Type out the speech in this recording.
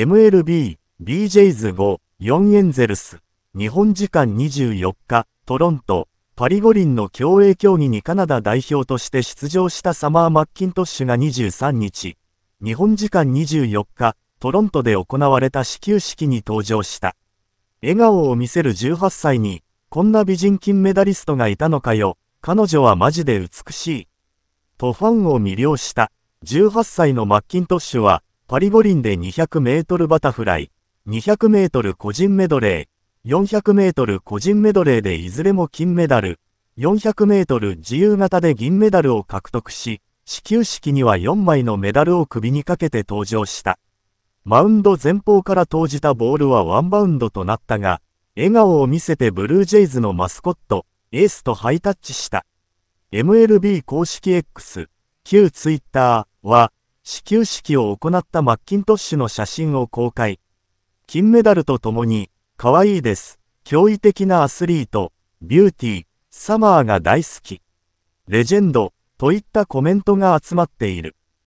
MLB、BJs 5、4エンゼルス、日本時間24日、トロント、パリ五輪の競泳競技にカナダ代表として出場したサマー・マッキントッシュが23日、日本時間24日、トロントで行われた始球式に登場した。笑顔を見せる18歳に、こんな美人金メダリストがいたのかよ、彼女はマジで美しい。とファンを魅了した。18歳のマッキントッシュは、パリ五輪で200メートルバタフライ、200メートル個人メドレー、400メートル個人メドレーでいずれも金メダル、400メートル自由形で銀メダルを獲得し、始球式には4枚のメダルを首にかけて登場した。マウンド前方から投じたボールはワンバウンドとなったが、笑顔を見せてブルージェイズのマスコット、エースとハイタッチした。MLB 公式 X、旧 Twitter は、始球式を行ったマッキントッシュの写真を公開。金メダルとともに、可愛いです。驚異的なアスリート、ビューティー、サマーが大好き。レジェンド、といったコメントが集まっている。